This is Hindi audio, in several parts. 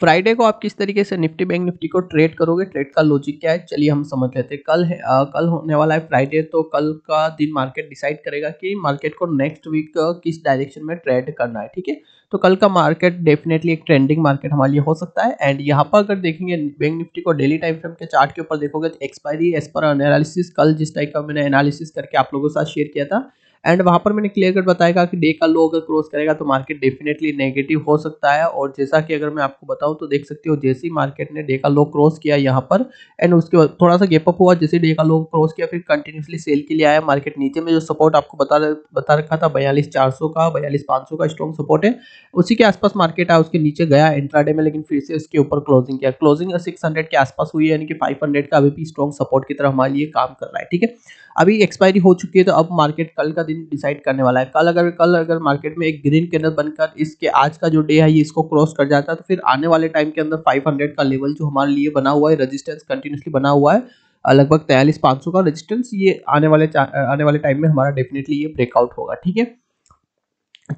फ्राइडे को आप किस तरीके से निफ्टी बैंक निफ्टी को ट्रेड करोगे ट्रेड का लॉजिक क्या है चलिए हम समझ लेते हैं कल है आ, कल होने वाला है फ्राइडे तो कल का दिन मार्केट डिसाइड करेगा कि मार्केट को नेक्स्ट वीक किस डायरेक्शन में ट्रेड करना है ठीक है तो कल का मार्केट डेफिनेटली एक ट्रेंडिंग मार्केट हमारे लिए हो सकता है एंड यहाँ पर अगर देखेंगे बैंक निफ्टी को डेली टाइम फ्रेम के चार्ट के ऊपर देखोगे तो एक्सपायरी एज पर एनालिसिस कल जिस टाइप का मैंने एनालिसिस करके आप लोगों के साथ शेयर किया था एंड वहां पर मैंने क्लियर कट बताया कि डे का लो अगर क्रॉस करेगा तो मार्केट डेफिनेटली नेगेटिव हो सकता है और जैसा कि अगर मैं आपको बताऊं तो देख सकते हो जैसे ही मार्केट ने डे का लो क्रॉस किया यहाँ पर एंड उसके बाद थोड़ा सा गैपअप हुआ जैसे डे का लो क्रॉस किया फिर कंटिन्यूसली सेल के लिए आया मार्केट नीचे में जो सपोर्ट आपको बता बता रखा था बयालीस चार का बयालीस पाँच का स्ट्रॉन्ग सपोर्ट है उसी के आसपास मार्केट आया उसके नीचे गया इंट्राडे में लेकिन फिर से उसके ऊपर क्लोजिंग किया क्लोजिंग सिक्स के आसपास हुई यानी कि फाइव का अभी भी स्ट्रॉन्ग सपोर्ट की तरह हमारे लिए काम कर रहा है ठीक है अभी एक्सपायरी हो चुकी है तो अब मार्केट कल का दिन डिसाइड करने वाला है कल अगर कल अगर मार्केट में एक ग्रीन कैंडल बनकर इसके आज का जो डे है ये इसको क्रॉस कर जाता है तो फिर आने वाले टाइम के अंदर 500 का लेवल जो हमारे लिए बना हुआ है रजिस्टेंस कंटिन्यूसली बना हुआ है लगभग तैयलीस पाँच का रजिस्टेंस ये आने वाले आने वाले टाइम में हमारा डेफिनेटली ये ब्रेकआउट होगा ठीक है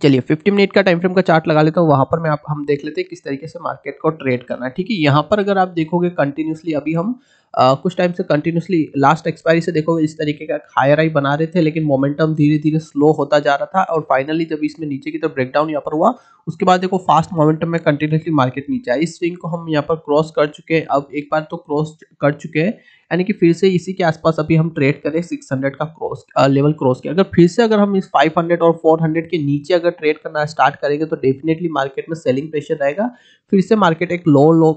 चलिए 50 मिनट का टाइम फ्रेम का चार्ट लगा लेता हूँ वहाँ पर मैं आप हम देख लेते हैं किस तरीके से मार्केट को ट्रेड करना है ठीक है यहाँ पर अगर आप देखोगे कंटिन्यूसली अभी हम कुछ टाइम से कंटिन्यूसली लास्ट एक्सपायरी से देखोगे इस तरीके का हायर आई बना रहे थे लेकिन मोमेंटम धीरे धीरे स्लो होता जा रहा था और फाइनली जब इसमें नीचे की तरफ तो ब्रेकडाउन यहाँ पर हुआ उसके बाद देखो फास्ट मोमेंटम में कंटिन्यूसली मार्केट नीचे आई इस स्विंग को हम यहाँ पर क्रॉस कर चुके हैं अब एक बार तो क्रॉस कर चुके हैं यानी कि फिर से इसी के आसपास अभी हम ट्रेड करें सिक्स हंड्रेड का क्रॉस लेवल क्रॉस किया अगर फिर से अगर हम इस फाइव हंड्रेड और फोर हंड्रेड के नीचे अगर ट्रेड करना स्टार्ट करेंगे तो डेफिनेटली मार्केट में सेलिंग प्रेशर रहेगा फिर से मार्केट एक लो लो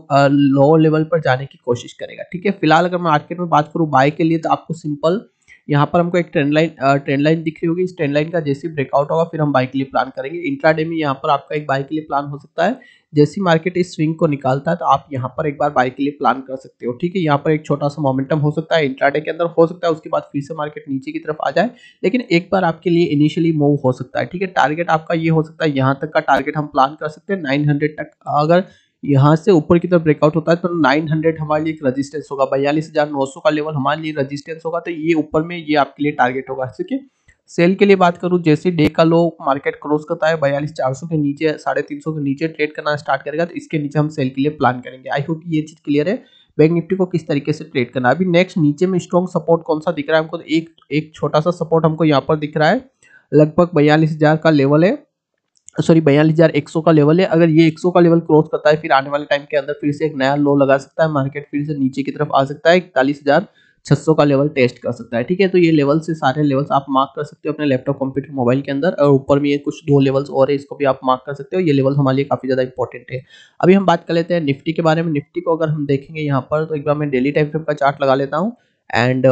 लो लेवल पर जाने की कोशिश करेगा ठीक है फिलहाल अगर मार्केट में बात करूँ बाय के लिए तो आपको सिंपल यहाँ पर हमको एक ट्रेंड लाइन ट्रेंड लाइन दिख रही होगी इस ट्रेंड लाइन का जैसे ब्रेकआउट होगा फिर हम बाइक के लिए प्लान करेंगे इंट्राडे में यहाँ पर आपका एक बाइक के लिए प्लान हो सकता है जैसी मार्केट इस स्विंग को निकालता है तो आप यहाँ पर एक बार बाई के लिए प्लान कर सकते हो ठीक है यहाँ पर एक छोटा सा मोमेंटम हो सकता है इंट्राडे के अंदर हो सकता है उसके बाद फिर से मार्केट नीचे की तरफ आ जाए लेकिन एक बार आपके लिए इनिशियली मूव हो सकता है ठीक है टारगेट आपका ये हो सकता है यहाँ तक का टारगेट हम प्लान कर सकते हैं नाइन तक अगर यहाँ से ऊपर की तरफ ब्रेकआउट होता है तो 900 हमारे लिए एक रेजिस्टेंस होगा बयालीस हजार नौ सौ का लेवल हमारे लिए रेजिस्टेंस होगा तो ये ऊपर में ये आपके लिए टारगेट होगा ठीक है सेल के लिए बात करूं जैसे डे का लो मार्केट क्रॉस करता है बयालीस चार सौ के नीचे साढ़े तीन सौ के नीचे ट्रेड करना स्टार्ट करेगा तो इसके नीचे हम सेल के लिए प्लान करेंगे आई होप ये चीज क्लियर है बैंक निफ्टी को किस तरीके से ट्रेड करना अभी नेक्स्ट नीचे में स्ट्रॉन्ग सपोर्ट कौन सा दिख रहा है हमको एक एक छोटा सा सपोर्ट हमको यहाँ पर दिख रहा है लगभग बयालीस हजार का लेवल है सॉरी बयालीस हजार एक सौ का लेवल है अगर ये एक सौ का लेवल क्रॉस करता है फिर आने वाले टाइम के अंदर फिर से एक नया लो लगा सकता है मार्केट फिर से नीचे की तरफ आ सकता है इकतालीस हजार 600 का लेवल टेस्ट कर सकता है ठीक है तो ये लेवल से सारे लेवल्स आप मार्क कर सकते हो अपने लैपटॉप कंप्यूटर मोबाइल के अंदर और ऊपर में ये कुछ दो लेवल्स और है इसको भी आप मार्क कर सकते हो ये लेवल हमारे लिए काफ़ी ज़्यादा इंपॉर्टेंट है अभी हम बात कर लेते हैं निफ्टी के बारे में निफ्टी को अगर हम देखेंगे यहाँ पर तो एक बार मैं डेली टाइम फ्रेम का चार्ट लगा लेता हूँ एंड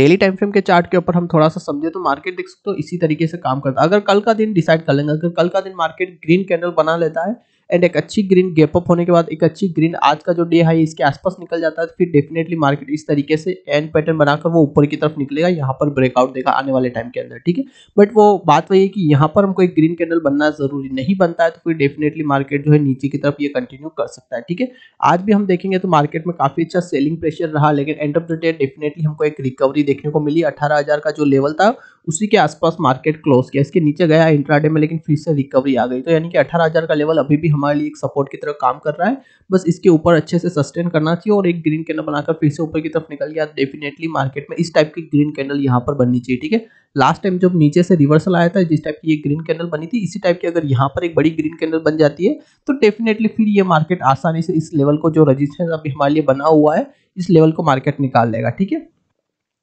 डेली टाइम फ्रेम के चार्ट के ऊपर हम थोड़ा सा समझे तो मार्केट देख सकते हो इसी तरीके से काम करता है अगर कल का दिन डिसाइड कर लेंगे अगर कल का दिन मार्केट ग्रीन कैंडल बना लेता है एंड एक अच्छी ग्रीन गैप अप होने के बाद एक अच्छी ग्रीन आज का जो डे है इसके आसपास निकल जाता है तो फिर डेफिनेटली मार्केट इस तरीके से एंड पैटर्न बनाकर वो ऊपर की तरफ निकलेगा यहाँ पर ब्रेकआउट देगा आने वाले टाइम के अंदर ठीक है बट वो बात वही है कि यहाँ पर हमको एक ग्रीन कैंडल बनना जरूरी नहीं बनता है तो फिर डेफिनेटली मार्केट जो है नीचे की तरफ ये कंटिन्यू कर सकता है ठीक है आज भी हम देखेंगे तो मार्केट में काफी अच्छा सेलिंग प्रेशर रहा लेकिन end of the day definitely हमको एक रिकवरी देखने को मिली अठारह का जो लेवल था उसी के आसपास मार्केट क्लोज किया इसके नीचे गया इंट्राडे में लेकिन फिर से रिकवरी आ गई तो यानी कि अठारह हज़ार का लेवल अभी भी हमारे लिए एक सपोर्ट की तरह काम कर रहा है बस इसके ऊपर अच्छे से सस्टेन करना चाहिए और एक ग्रीन कैंडल बनाकर फिर से ऊपर की तरफ निकल गया डेफिनेटली मार्केट में इस टाइप की ग्रीन कैंडल यहाँ पर बननी चाहिए ठीक है लास्ट टाइम जब नीचे से रिवर्सल आया था जिस टाइप की ये ग्रीन कैंडल बनी थी इसी टाइप की अगर यहाँ पर एक बड़ी ग्रीन कैंडल बन जाती है तो डेफिनेटली फिर ये मार्केट आसानी से इस लेवल को जो रजिस्टेंस अभी हमारे लिए बना हुआ है इस लेवल को मार्केट निकाल लेगा ठीक है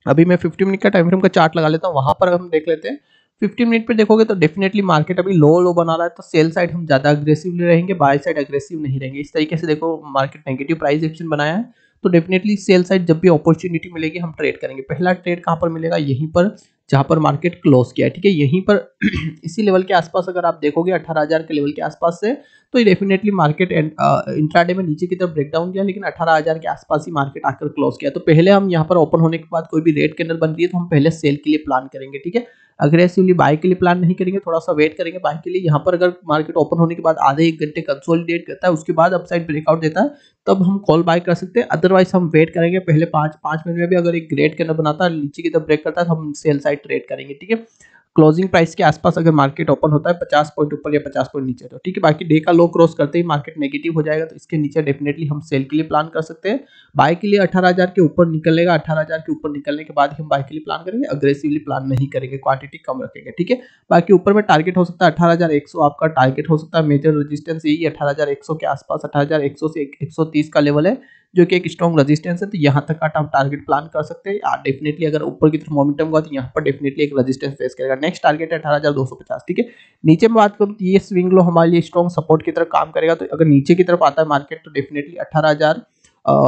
अभी मैं फिफ्टी मिनट का टाइम फ्रेम का चार्ट लगा लेता हूँ वहां पर हम देख लेते हैं 50 मिनट पर देखोगे तो डेफिनेटली मार्केट अभी लो लो बना रहा है तो सेल साइड हम ज़्यादा अग्रेसिवली रहेंगे बाय साइड अग्रेसिव नहीं रहेंगे इस तरीके से देखो मार्केट नेगेटिव प्राइस एक्शन बनाया है तो डेफिनेटली सेल साइड जब भी अपॉर्चुनिटी मिलेगी हम ट्रेड करेंगे पहला ट्रेड कहाँ पर मिलेगा यहीं पर जहाँ पर मार्केट क्लोज किया है ठीक है यहीं पर इसी लेवल के आसपास अगर आप देखोगे अठारह हज़ार के लेवल के आसपास से तो ये डेफिनेटली मार्केट इंट्राडे में नीचे की तरफ ब्रेकडाउन किया लेकिन अठारह हज़ार के आसपास ही मार्केट आकर क्लोज किया तो पहले हम यहाँ पर ओपन होने के बाद कोई भी रेड कैंडल बन रही है तो हम पहले सेल के लिए प्लान करेंगे ठीक है अग्रेसिवली बाय के लिए प्लान नहीं करेंगे थोड़ा सा वेट करेंगे बाय के लिए यहाँ पर अगर मार्केट ओपन होने के बाद आधे एक घंटे कंसोलिडेट करता है उसके बाद अपसाइड ब्रेकआउट देता है तब हम कॉल बाय कर सकते हैं अदरवाइज हम वेट करेंगे पहले पाँच पाँच मिनट में भी अगर एक ग्रेड कैंडल बनाता है नीचे की तरफ ब्रेक करता है तो हम सेल साइड ट्रेड करेंगे ठीक है क्लोजिंग प्राइस के आसपास अगर मार्केट ओपन होता है पचास पॉइंट ऊपर या पचास पॉइंट नीचे तो ठीक है बाकी डे का लो क्रॉस करते ही मार्केट नेगेटिव हो जाएगा तो इसके नीचे डेफिनेटली हम सेल के लिए प्लान कर सकते हैं बाय के लिए अठारह हजार के ऊपर निकलेगा अठारह हजार के ऊपर निकलने के बाद ही हम बाय के लिए प्लान करेंगे अग्रेसिवली प्लान नहीं करेंगे क्वांटिटी कम रखेंगे ठीक है बाकी ऊपर में टारगेट हो सकता है अठारह आपका टारगेट हो सकता है मेजर रजिस्टेंस यही अठारह के आसपास अठारह से एक का लेवल है जो कि एक स्ट्रॉन्ग रजिस्टेंस है तो यहाँ तक का आप टारगेट प्लान कर सकते हैं डेफिनेटली अगर ऊपर की तरफ मोमेंटम हुआ तो यहाँ पर डेफिनेटली एक रजिस्टेंस फेस करेगा नेक्स्ट टारगेट है अठारह ठीक है नीचे में बात करूँ तो ये स्विंग लो हमारे लिए स्ट्रॉन्ग सपोर्ट की तरफ काम करेगा तो अगर नीचे की तरफ आता है मार्केट तो डेफिनेटली अठारह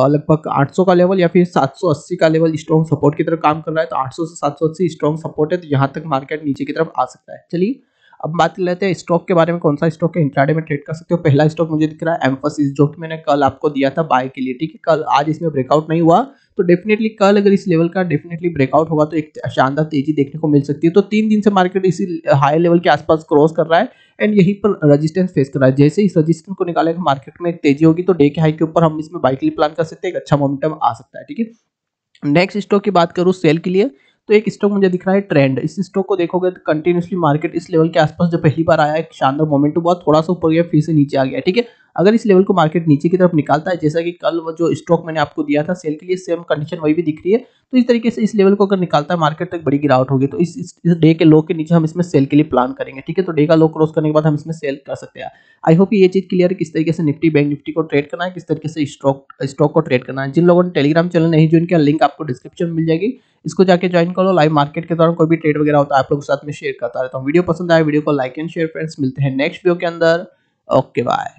लगभग 800 का लेवल या फिर 780 का लेवल स्ट्रॉन्ग सपोर्ट की तरफ काम कर रहा है तो 800 से 780 स्ट्रॉन्ग सपोर्ट है तो यहाँ तक मार्केट नीचे की तरफ आ सकता है चलिए अब बात कर लेते हैं स्टॉक के बारे में कौन सा स्टॉक है इंट्राडे में ट्रेड कर सकते हो पहला स्टॉक मुझे दिख रहा है एम्फोसिस जो कि मैंने कल आपको दिया था बाय के लिए ठीक है कल आज इसमें ब्रेकआउट नहीं हुआ तो डेफिनेटली कल अगर इस लेवल का डेफिनेटली ब्रेकआउट होगा तो एक शानदार तेजी देखने को मिल सकती है तो तीन दिन से मार्केट इसी हाई लेवल के आसपास क्रॉस कर रहा है एंड यहीं पर रजिस्टेंस फेस कर रहा है जैसे इस रजिस्टेंस को निकालेगा मार्केट तो में तेजी होगी तो डे के हाई के ऊपर हम इसमें बाइकली प्लान कर सकते हैं एक अच्छा मोमेंटम आ सकता है ठीक है नेक्स्ट स्टॉक की बात करूँ सेल के लिए तो एक स्टॉक मुझे दिख रहा है ट्रेंड इस स्टॉक को देखोगे तो कंटिन्यूसली मार्केट इस लेवल के आसपास जब पहली बार आया एक शानदार मोमेंट बहुत थोड़ा सा ऊपर गया फिर से नीचे आ गया ठीक है अगर इस लेवल को मार्केट नीचे की तरफ निकालता है जैसा कि कल वो जो स्टॉक मैंने आपको दिया था सेल के लिए सेम कंडीशन वही भी दिख रही है तो इस तरीके से इस लेवल को अगर निकालता है मार्केट तक बड़ी गिरावट होगी तो इस इस, डे के लो के नीचे हम इसमें सेल के लिए प्लान करेंगे ठीक है तो डे का लो क्रॉस करने के बाद हम इसमें सेल कर सकते हैं आई होप ये चीज क्लियर है किस तरीके से निफ्टी बैंक निफ्टी को ट्रेड करना है किस तरीके से स्टॉक स्टॉक को ट्रेड करना है जिन लोगों ने टेलीग्राम चैनल नहीं ज्वाइन किया लिंक आपको डिस्क्रिप्शन में मिल जाएगी इसको जाके ज्वाइन करो लाइव मार्केट के दौरान कोई भी ट्रेड वगैरह होता है आप लोग साथ में शेयर करता रहता हूँ वीडियो पसंद आया वीडियो को लाइक एंड शेयर फ्रेंड्स मिलते हैं नेक्स्ट वीडियो के अंदर ओके बाय